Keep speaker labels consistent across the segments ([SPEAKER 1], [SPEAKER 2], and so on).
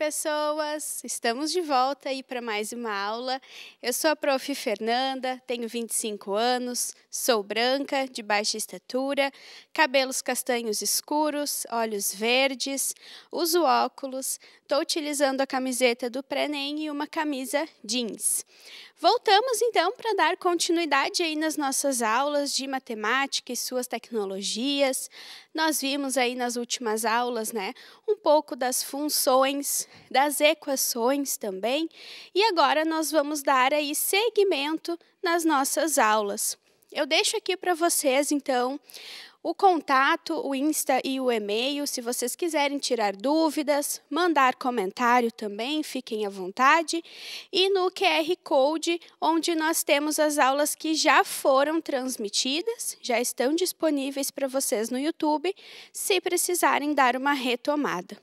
[SPEAKER 1] pessoas! Estamos de volta aí para mais uma aula. Eu sou a prof. Fernanda, tenho 25 anos, sou branca, de baixa estatura, cabelos castanhos escuros, olhos verdes, uso óculos, estou utilizando a camiseta do Prenem e uma camisa jeans. Voltamos então para dar continuidade aí nas nossas aulas de matemática e suas tecnologias. Nós vimos aí nas últimas aulas, né, um pouco das funções, das equações também, e agora nós vamos dar aí seguimento nas nossas aulas. Eu deixo aqui para vocês, então, o contato, o Insta e o e-mail, se vocês quiserem tirar dúvidas, mandar comentário também, fiquem à vontade. E no QR Code, onde nós temos as aulas que já foram transmitidas, já estão disponíveis para vocês no YouTube, se precisarem dar uma retomada.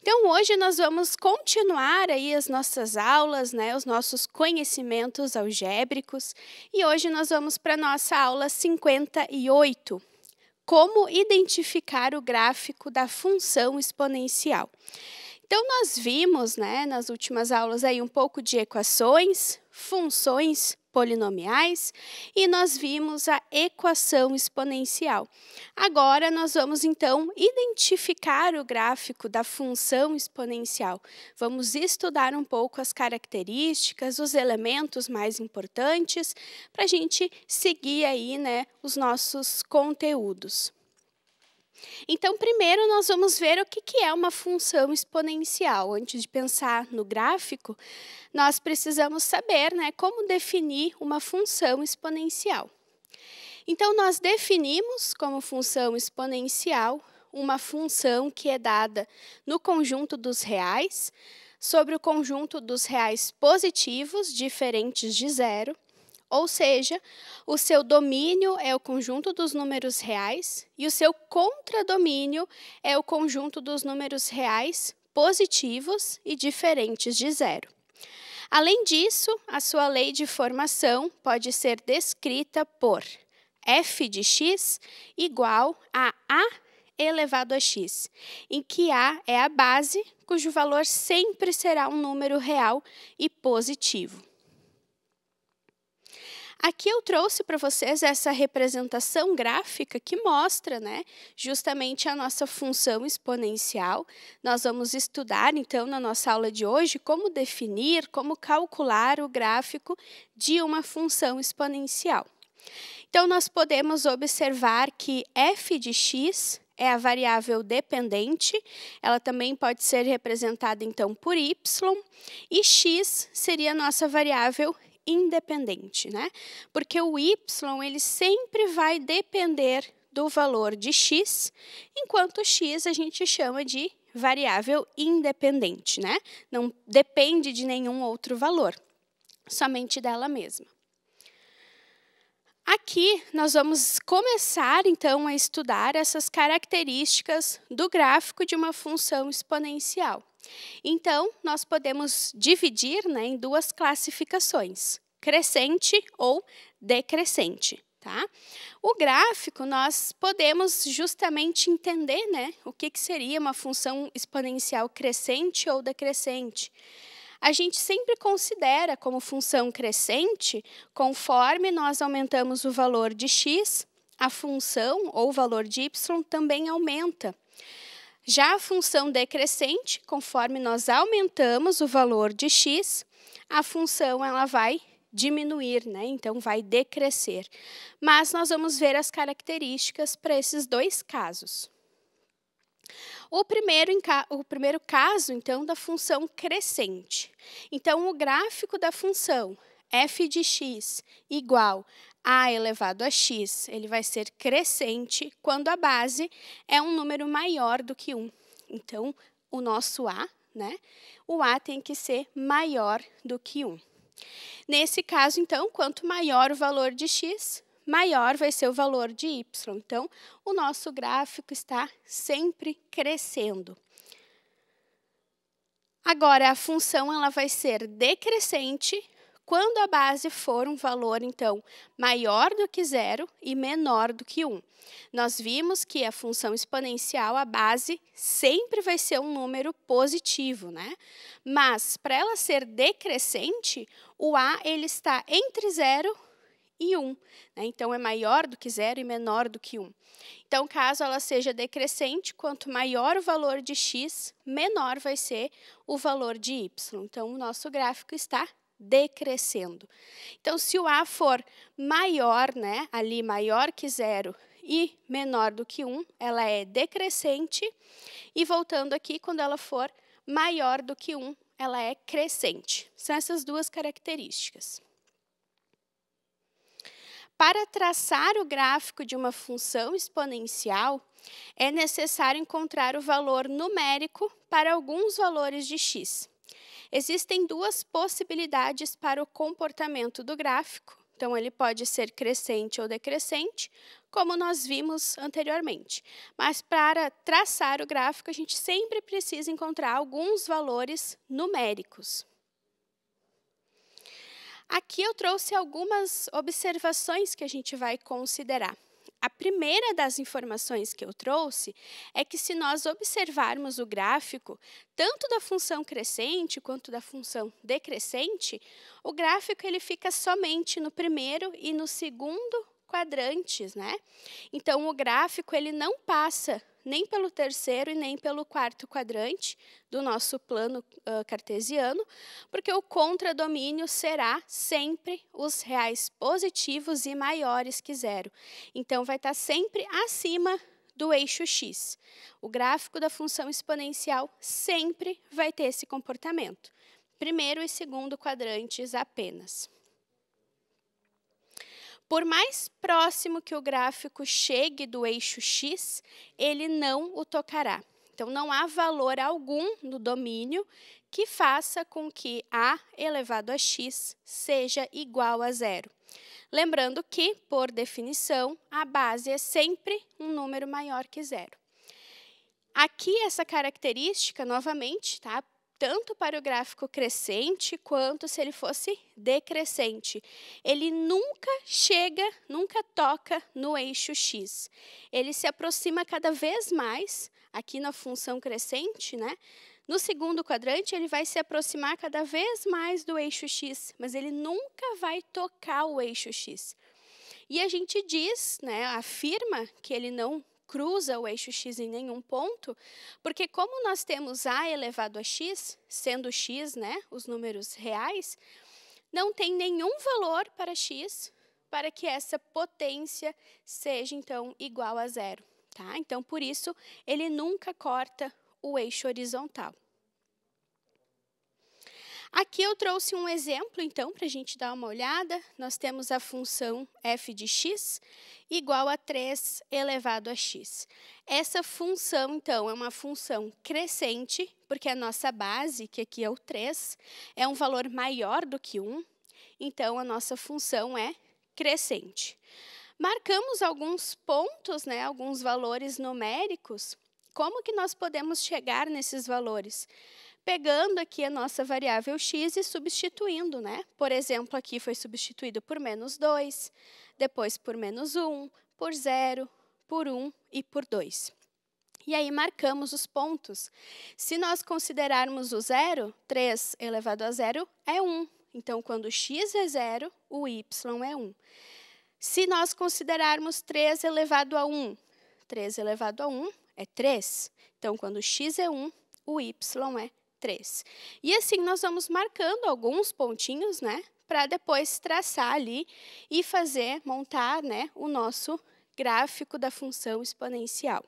[SPEAKER 1] Então, hoje nós vamos continuar aí as nossas aulas, né, os nossos conhecimentos algébricos, e hoje nós vamos para a nossa aula 58, como identificar o gráfico da função exponencial. Então, nós vimos, né, nas últimas aulas aí um pouco de equações, funções, polinomiais e nós vimos a equação exponencial. Agora nós vamos então identificar o gráfico da função exponencial. Vamos estudar um pouco as características, os elementos mais importantes para a gente seguir aí, né, os nossos conteúdos. Então, primeiro nós vamos ver o que é uma função exponencial. Antes de pensar no gráfico, nós precisamos saber né, como definir uma função exponencial. Então, nós definimos como função exponencial uma função que é dada no conjunto dos reais sobre o conjunto dos reais positivos, diferentes de zero, ou seja, o seu domínio é o conjunto dos números reais e o seu contradomínio é o conjunto dos números reais positivos e diferentes de zero. Além disso, a sua lei de formação pode ser descrita por f de x igual a a elevado a x, em que a é a base, cujo valor sempre será um número real e positivo. Aqui eu trouxe para vocês essa representação gráfica que mostra né, justamente a nossa função exponencial. Nós vamos estudar, então, na nossa aula de hoje, como definir, como calcular o gráfico de uma função exponencial. Então, nós podemos observar que f de x é a variável dependente, ela também pode ser representada então por y, e x seria a nossa variável independente, né? Porque o y ele sempre vai depender do valor de x, enquanto x a gente chama de variável independente, né? Não depende de nenhum outro valor, somente dela mesma. Aqui nós vamos começar então a estudar essas características do gráfico de uma função exponencial. Então, nós podemos dividir né, em duas classificações: crescente ou decrescente. Tá? O gráfico, nós podemos justamente entender né, o que, que seria uma função exponencial crescente ou decrescente. A gente sempre considera como função crescente, conforme nós aumentamos o valor de x, a função ou o valor de y também aumenta. Já a função decrescente, conforme nós aumentamos o valor de x, a função ela vai diminuir, né? Então vai decrescer. Mas nós vamos ver as características para esses dois casos. O primeiro, o primeiro caso, então, da função crescente. Então, o gráfico da função f de x igual a elevado a x, ele vai ser crescente quando a base é um número maior do que 1. Então, o nosso a, né? O a tem que ser maior do que 1. Nesse caso, então, quanto maior o valor de x, maior vai ser o valor de y. Então, o nosso gráfico está sempre crescendo. Agora, a função ela vai ser decrescente quando a base for um valor, então, maior do que zero e menor do que 1. Um. Nós vimos que a função exponencial, a base, sempre vai ser um número positivo, né? Mas, para ela ser decrescente, o a ele está entre zero e 1. Um, né? Então, é maior do que zero e menor do que 1. Um. Então, caso ela seja decrescente, quanto maior o valor de x, menor vai ser o valor de y. Então, o nosso gráfico está decrescendo. Então, se o A for maior, né, ali maior que zero e menor do que 1, um, ela é decrescente. E voltando aqui, quando ela for maior do que 1, um, ela é crescente. São essas duas características. Para traçar o gráfico de uma função exponencial, é necessário encontrar o valor numérico para alguns valores de x. Existem duas possibilidades para o comportamento do gráfico. Então, ele pode ser crescente ou decrescente, como nós vimos anteriormente. Mas para traçar o gráfico, a gente sempre precisa encontrar alguns valores numéricos. Aqui eu trouxe algumas observações que a gente vai considerar. A primeira das informações que eu trouxe é que, se nós observarmos o gráfico, tanto da função crescente quanto da função decrescente, o gráfico ele fica somente no primeiro e no segundo quadrantes, né? Então o gráfico ele não passa nem pelo terceiro e nem pelo quarto quadrante do nosso plano uh, cartesiano, porque o contradomínio será sempre os reais positivos e maiores que zero. Então, vai estar tá sempre acima do eixo x. O gráfico da função exponencial sempre vai ter esse comportamento. Primeiro e segundo quadrantes apenas. Por mais próximo que o gráfico chegue do eixo x, ele não o tocará. Então, não há valor algum no domínio que faça com que a elevado a x seja igual a zero. Lembrando que, por definição, a base é sempre um número maior que zero. Aqui, essa característica, novamente, tá? tanto para o gráfico crescente quanto se ele fosse decrescente. Ele nunca chega, nunca toca no eixo x. Ele se aproxima cada vez mais aqui na função crescente, né? No segundo quadrante, ele vai se aproximar cada vez mais do eixo x, mas ele nunca vai tocar o eixo x. E a gente diz, né, afirma que ele não cruza o eixo x em nenhum ponto, porque como nós temos a elevado a x, sendo x, né, os números reais, não tem nenhum valor para x para que essa potência seja então igual a zero, tá? Então por isso ele nunca corta o eixo horizontal. Aqui eu trouxe um exemplo, então, para a gente dar uma olhada. Nós temos a função f de x igual a 3 elevado a x. Essa função, então, é uma função crescente, porque a nossa base, que aqui é o 3, é um valor maior do que 1. Então, a nossa função é crescente. Marcamos alguns pontos, né, alguns valores numéricos. Como que nós podemos chegar nesses valores? pegando aqui a nossa variável x e substituindo, né? Por exemplo, aqui foi substituído por menos 2, depois por menos 1, por 0, por 1 e por 2. E aí marcamos os pontos. Se nós considerarmos o zero, 3 elevado a zero é 1. Então, quando x é zero, o y é 1. Se nós considerarmos 3 elevado a 1, 3 elevado a 1 é 3. Então, quando x é 1, o y é 3. E assim nós vamos marcando alguns pontinhos, né? Para depois traçar ali e fazer, montar né, o nosso gráfico da função exponencial.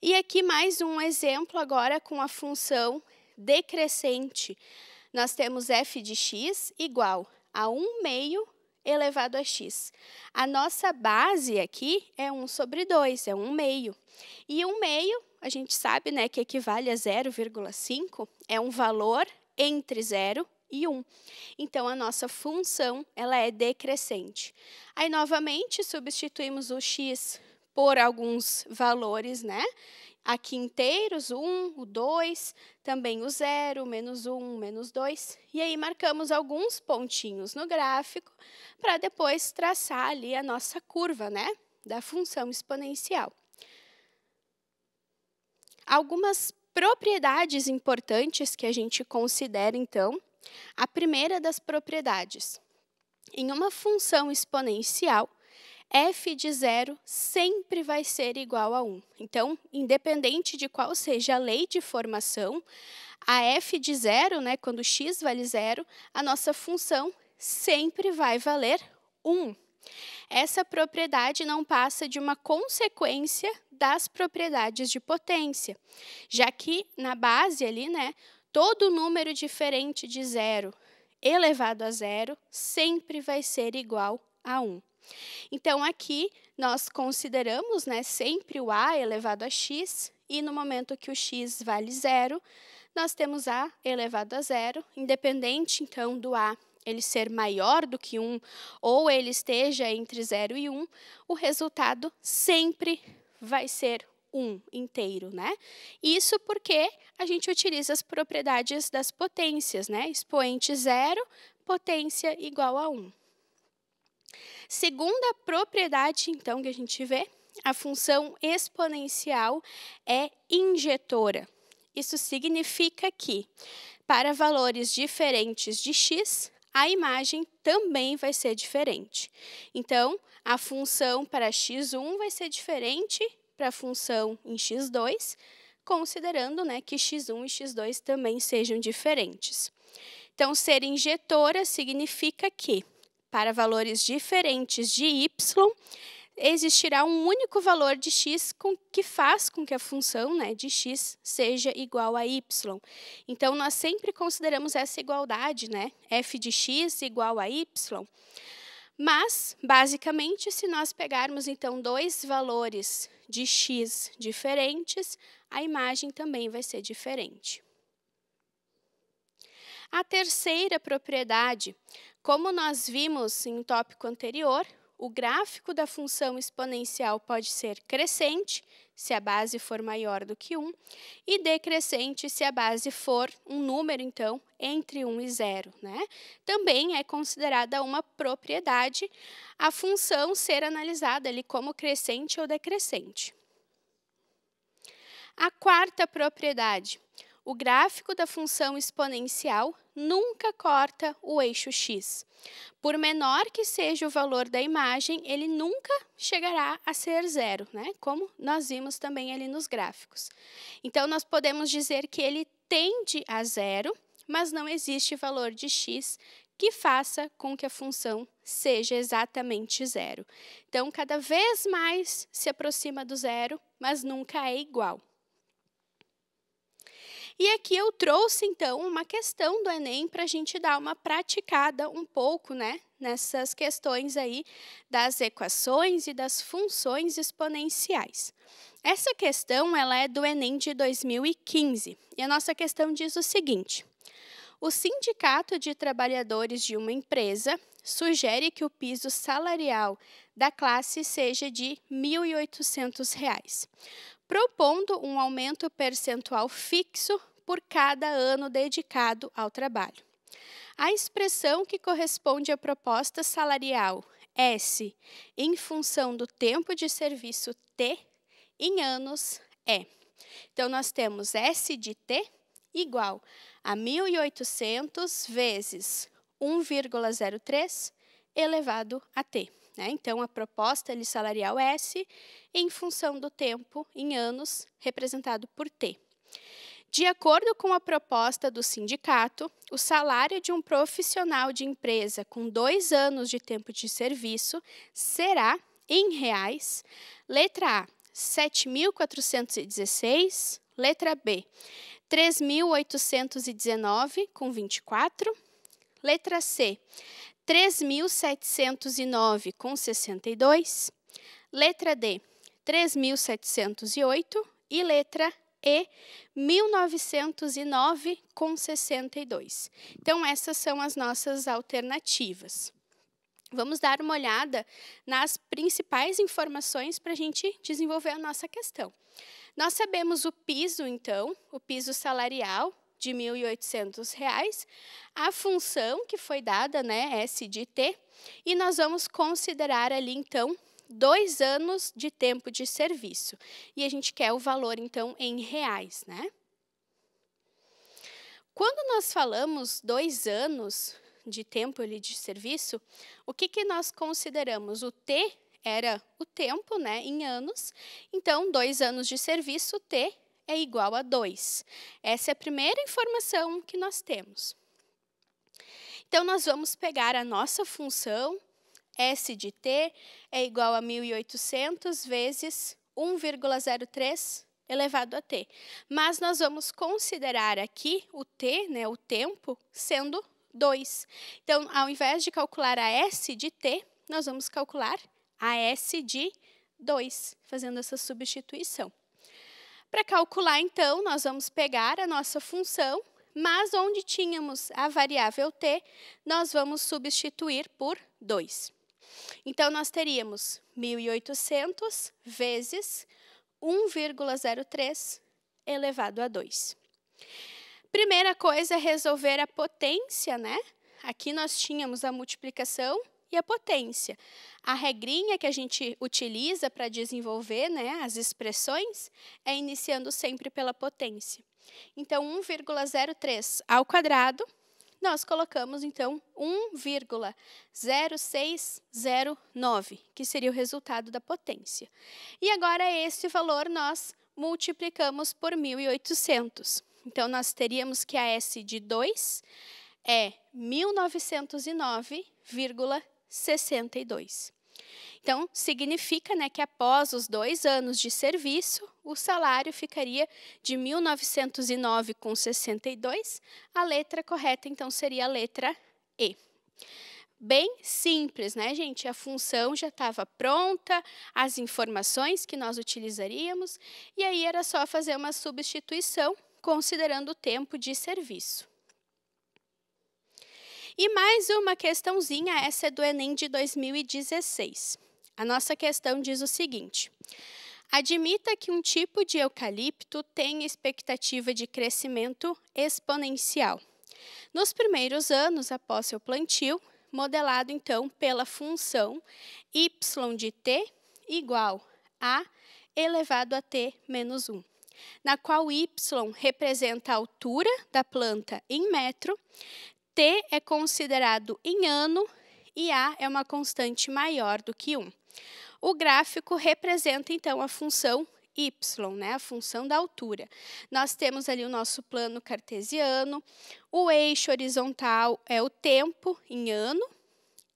[SPEAKER 1] E aqui mais um exemplo agora com a função decrescente. Nós temos f de x igual a 1 meio elevado a x. A nossa base aqui é 1 sobre 2, é 1 meio. E 1 meio, a gente sabe né, que equivale a 0,5, é um valor entre 0 e 1. Então, a nossa função ela é decrescente. Aí, novamente, substituímos o x por alguns valores, né? Aqui inteiros, o 1, o 2, também o 0, menos 1, menos 2. E aí marcamos alguns pontinhos no gráfico para depois traçar ali a nossa curva né, da função exponencial. Algumas propriedades importantes que a gente considera, então. A primeira das propriedades. Em uma função exponencial, f de zero sempre vai ser igual a 1. Então, independente de qual seja a lei de formação, a f de zero, né, quando x vale zero, a nossa função sempre vai valer 1. Essa propriedade não passa de uma consequência das propriedades de potência, já que na base ali, né, todo número diferente de zero elevado a zero sempre vai ser igual a 1. Então, aqui nós consideramos né, sempre o a elevado a x, e no momento que o x vale zero, nós temos a elevado a zero, independente então do a ele ser maior do que 1 ou ele esteja entre 0 e 1, o resultado sempre vai ser 1 inteiro, né? Isso porque a gente utiliza as propriedades das potências, né? Expoente zero, potência igual a 1. Segunda propriedade, então, que a gente vê, a função exponencial é injetora. Isso significa que, para valores diferentes de x, a imagem também vai ser diferente. Então, a função para x1 vai ser diferente para a função em x2, considerando né, que x1 e x2 também sejam diferentes. Então, ser injetora significa que para valores diferentes de y, existirá um único valor de x com, que faz com que a função né, de x seja igual a y. Então, nós sempre consideramos essa igualdade, né, f de x igual a y. Mas, basicamente, se nós pegarmos, então, dois valores de x diferentes, a imagem também vai ser diferente. A terceira propriedade como nós vimos em tópico anterior, o gráfico da função exponencial pode ser crescente, se a base for maior do que 1, e decrescente se a base for um número, então, entre 1 e 0. Né? Também é considerada uma propriedade a função ser analisada ali como crescente ou decrescente. A quarta propriedade, o gráfico da função exponencial nunca corta o eixo x. Por menor que seja o valor da imagem, ele nunca chegará a ser zero, né? como nós vimos também ali nos gráficos. Então, nós podemos dizer que ele tende a zero, mas não existe valor de x que faça com que a função seja exatamente zero. Então, cada vez mais se aproxima do zero, mas nunca é igual. E aqui eu trouxe, então, uma questão do Enem para a gente dar uma praticada um pouco né, nessas questões aí das equações e das funções exponenciais. Essa questão ela é do Enem de 2015 e a nossa questão diz o seguinte. O Sindicato de Trabalhadores de uma empresa sugere que o piso salarial da classe seja de R$ 1.800 propondo um aumento percentual fixo por cada ano dedicado ao trabalho. A expressão que corresponde à proposta salarial S em função do tempo de serviço T em anos é. Então, nós temos S de T igual a 1.800 vezes 1,03 elevado a T. Né? Então, a proposta ali, salarial S em função do tempo, em anos, representado por T. De acordo com a proposta do sindicato, o salário de um profissional de empresa com dois anos de tempo de serviço será, em reais, letra A, 7.416, letra B, 3.819, com 24, letra C, 3.709,62, letra D, 3.708 e letra E, 1.909,62. Então, essas são as nossas alternativas. Vamos dar uma olhada nas principais informações para a gente desenvolver a nossa questão. Nós sabemos o piso, então, o piso salarial, de R$ 1.800, a função que foi dada, né, S de T, e nós vamos considerar ali, então, dois anos de tempo de serviço. E a gente quer o valor, então, em reais, né? Quando nós falamos dois anos de tempo ali de serviço, o que, que nós consideramos? O T era o tempo, né, em anos. Então, dois anos de serviço, T é igual a 2. Essa é a primeira informação que nós temos. Então, nós vamos pegar a nossa função, S de t é igual a 1.800 vezes 1,03 elevado a t. Mas nós vamos considerar aqui o t, né, o tempo, sendo 2. Então, ao invés de calcular a S de t, nós vamos calcular a S de 2, fazendo essa substituição. Para calcular, então, nós vamos pegar a nossa função, mas onde tínhamos a variável t, nós vamos substituir por 2. Então, nós teríamos 1.800 vezes 1,03 elevado a 2. Primeira coisa é resolver a potência, né? Aqui nós tínhamos a multiplicação e a potência. A regrinha que a gente utiliza para desenvolver né, as expressões é iniciando sempre pela potência. Então, 1,03 ao quadrado, nós colocamos, então, 1,0609, que seria o resultado da potência. E agora, esse valor nós multiplicamos por 1.800. Então, nós teríamos que a S de 2 é 1909,5. 62. Então, significa né, que após os dois anos de serviço, o salário ficaria de 1909,62. A letra correta, então, seria a letra E. Bem simples, né, gente? A função já estava pronta, as informações que nós utilizaríamos, e aí era só fazer uma substituição, considerando o tempo de serviço. E mais uma questãozinha, essa é do Enem de 2016. A nossa questão diz o seguinte: Admita que um tipo de eucalipto tem expectativa de crescimento exponencial. Nos primeiros anos após seu plantio, modelado então pela função y de t igual a elevado a t menos 1, na qual y representa a altura da planta em metro, T é considerado em ano e A é uma constante maior do que 1. O gráfico representa, então, a função y, né, a função da altura. Nós temos ali o nosso plano cartesiano, o eixo horizontal é o tempo em ano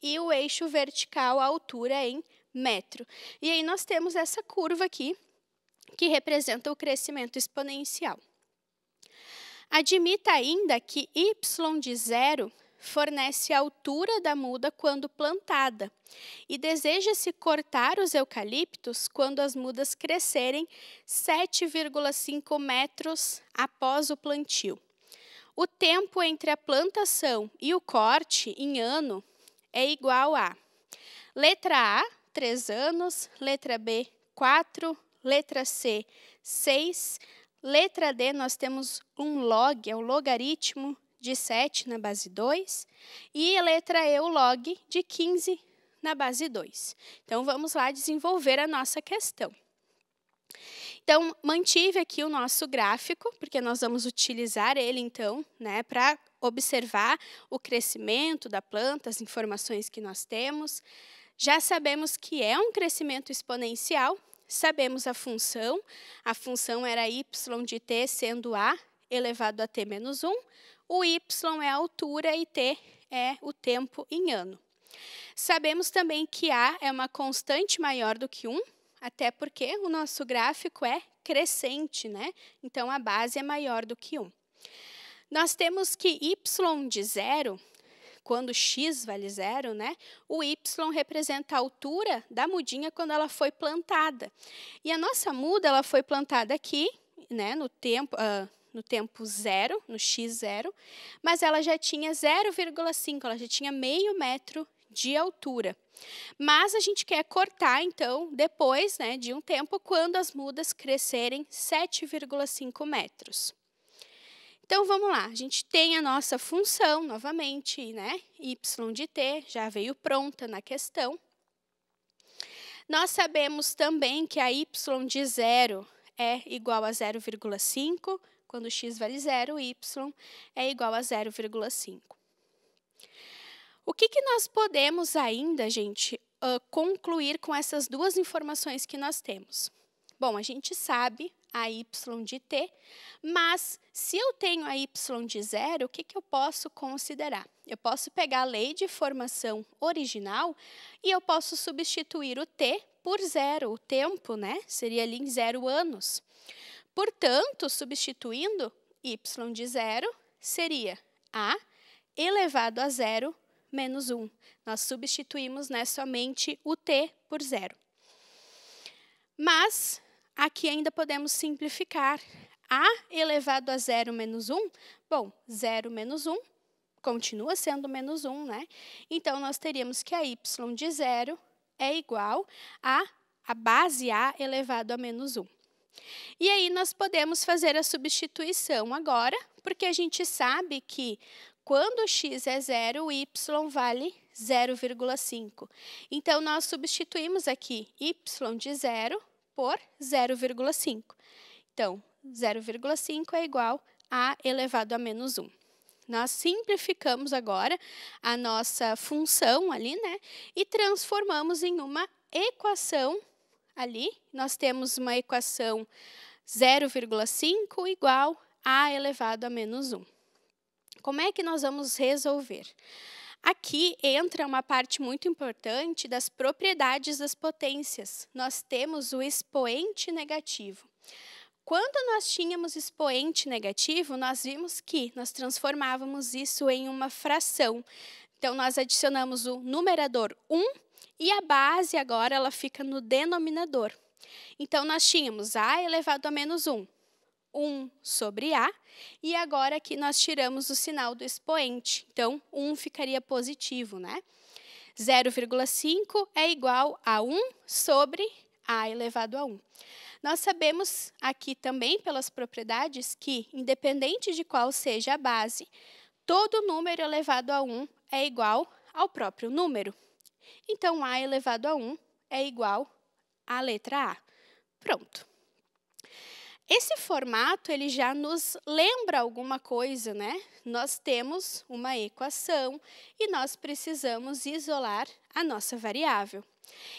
[SPEAKER 1] e o eixo vertical, a altura é em metro. E aí nós temos essa curva aqui, que representa o crescimento exponencial. Admita ainda que y de zero fornece a altura da muda quando plantada e deseja-se cortar os eucaliptos quando as mudas crescerem 7,5 metros após o plantio. O tempo entre a plantação e o corte em ano é igual a letra A, 3 anos, letra B, 4, letra C, 6, Letra D, nós temos um log, é o logaritmo de 7 na base 2. E a letra E, o log de 15 na base 2. Então, vamos lá desenvolver a nossa questão. Então, mantive aqui o nosso gráfico, porque nós vamos utilizar ele, então, né, para observar o crescimento da planta, as informações que nós temos. Já sabemos que é um crescimento exponencial, sabemos a função. A função era y de t sendo a elevado a t menos 1. O y é a altura e t é o tempo em ano. Sabemos também que a é uma constante maior do que 1, até porque o nosso gráfico é crescente, né? Então a base é maior do que 1. Nós temos que y de zero quando x vale zero, né? O y representa a altura da mudinha quando ela foi plantada. E a nossa muda ela foi plantada aqui, né? No tempo uh, no tempo zero, no x zero, mas ela já tinha 0,5, ela já tinha meio metro de altura. Mas a gente quer cortar, então, depois né, de um tempo, quando as mudas crescerem 7,5 metros. Então vamos lá, a gente tem a nossa função novamente, né? Y de t já veio pronta na questão. Nós sabemos também que a y de zero é igual a 0,5, quando x vale zero, y é igual a 0,5. O que, que nós podemos ainda, gente, ah, concluir com essas duas informações que nós temos? Bom, a gente sabe a y de t, mas se eu tenho a y de zero, o que, que eu posso considerar? Eu posso pegar a lei de formação original e eu posso substituir o t por zero, o tempo, né? Seria ali em zero anos. Portanto, substituindo y de zero, seria a elevado a zero menos 1. Nós substituímos né, somente o t por zero. Mas Aqui ainda podemos simplificar. A elevado a zero menos 1, bom, zero menos 1 continua sendo menos 1, né? Então, nós teríamos que a y de zero é igual a a base A elevado a menos 1. E aí, nós podemos fazer a substituição agora, porque a gente sabe que quando x é zero, o y vale 0,5. Então, nós substituímos aqui y de zero por 0,5. Então, 0,5 é igual a elevado a menos 1. Nós simplificamos agora a nossa função ali, né? E transformamos em uma equação ali. Nós temos uma equação 0,5 igual a elevado a menos 1. Como é que nós vamos resolver? Aqui entra uma parte muito importante das propriedades das potências. Nós temos o expoente negativo. Quando nós tínhamos expoente negativo, nós vimos que nós transformávamos isso em uma fração. Então, nós adicionamos o numerador 1 e a base agora ela fica no denominador. Então, nós tínhamos a elevado a menos 1, 1 sobre A. E agora aqui nós tiramos o sinal do expoente. Então, 1 ficaria positivo, né? 0,5 é igual a 1 sobre a elevado a 1. Nós sabemos aqui também pelas propriedades que, independente de qual seja a base, todo número elevado a 1 é igual ao próprio número. Então, a elevado a 1 é igual à letra A. Pronto. Esse formato ele já nos lembra alguma coisa, né? Nós temos uma equação e nós precisamos isolar a nossa variável.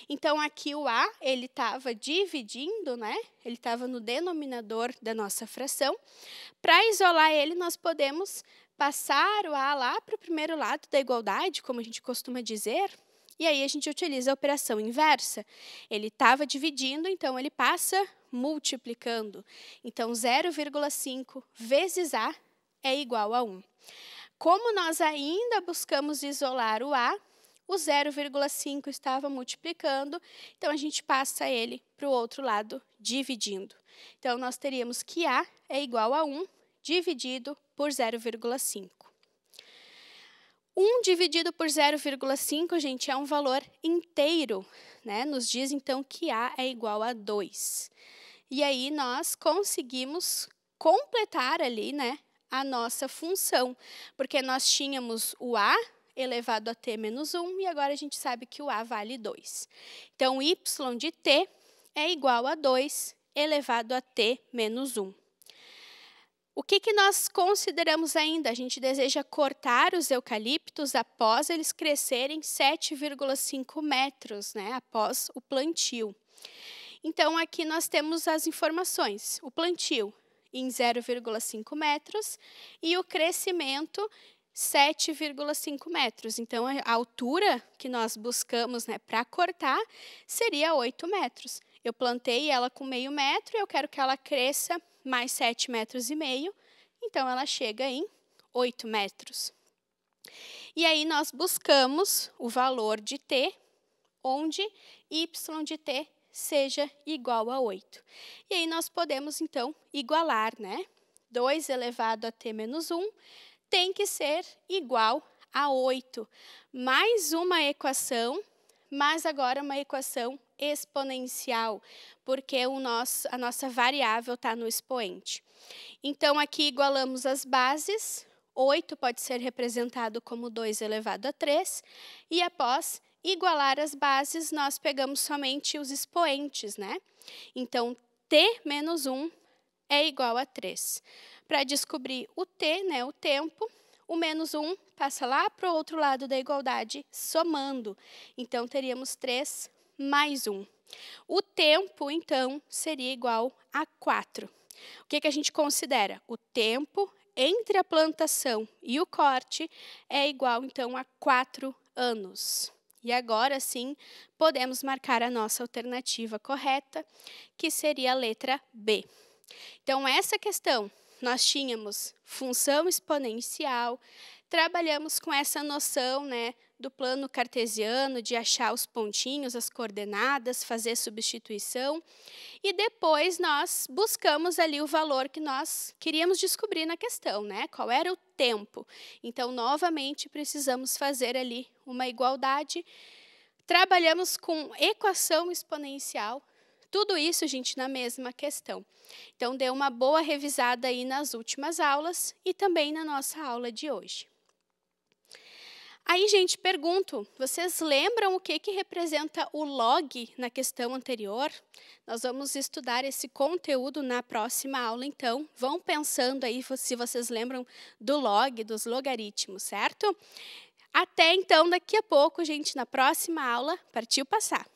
[SPEAKER 1] Então aqui o a ele estava dividindo, né? Ele estava no denominador da nossa fração. Para isolar ele nós podemos passar o a lá para o primeiro lado da igualdade, como a gente costuma dizer, e aí a gente utiliza a operação inversa. Ele estava dividindo, então ele passa multiplicando. Então 0,5 vezes A é igual a 1. Como nós ainda buscamos isolar o A, o 0,5 estava multiplicando, então a gente passa ele para o outro lado dividindo. Então nós teríamos que A é igual a 1 dividido por 0,5. 1 dividido por 0,5, gente, é um valor inteiro, né? Nos diz então que A é igual a 2. E aí nós conseguimos completar ali, né, a nossa função, porque nós tínhamos o A elevado a t menos 1 e agora a gente sabe que o A vale 2. Então, y de t é igual a 2 elevado a t menos 1. O que, que nós consideramos ainda? A gente deseja cortar os eucaliptos após eles crescerem 7,5 metros, né, após o plantio. Então, aqui nós temos as informações. O plantio em 0,5 metros e o crescimento 7,5 metros. Então, a altura que nós buscamos né, para cortar seria 8 metros. Eu plantei ela com meio metro e eu quero que ela cresça mais 7 metros e meio, então ela chega em 8 metros. E aí nós buscamos o valor de t, onde y de t seja igual a 8. E aí nós podemos, então, igualar, né? 2 elevado a t menos 1 tem que ser igual a 8. Mais uma equação, mas agora uma equação exponencial, porque o nosso, a nossa variável está no expoente. Então, aqui igualamos as bases. 8 pode ser representado como 2 elevado a 3. E após igualar as bases, nós pegamos somente os expoentes, né? Então, t menos 1 é igual a 3. Para descobrir o t, né, o tempo, o menos 1 passa lá para o outro lado da igualdade, somando. Então, teríamos 3 mais um. O tempo, então, seria igual a 4. O que, que a gente considera? O tempo entre a plantação e o corte é igual, então, a 4 anos. E agora sim, podemos marcar a nossa alternativa correta, que seria a letra B. Então, essa questão, nós tínhamos função exponencial, trabalhamos com essa noção né, do plano cartesiano, de achar os pontinhos, as coordenadas, fazer substituição. E depois nós buscamos ali o valor que nós queríamos descobrir na questão, né? Qual era o tempo. Então, novamente, precisamos fazer ali uma igualdade. Trabalhamos com equação exponencial. Tudo isso, gente, na mesma questão. Então, dê uma boa revisada aí nas últimas aulas e também na nossa aula de hoje. Aí, gente, pergunto: vocês lembram o que, que representa o log na questão anterior? Nós vamos estudar esse conteúdo na próxima aula, então. Vão pensando aí se vocês lembram do log, dos logaritmos, certo? Até então, daqui a pouco, gente, na próxima aula, partiu passar.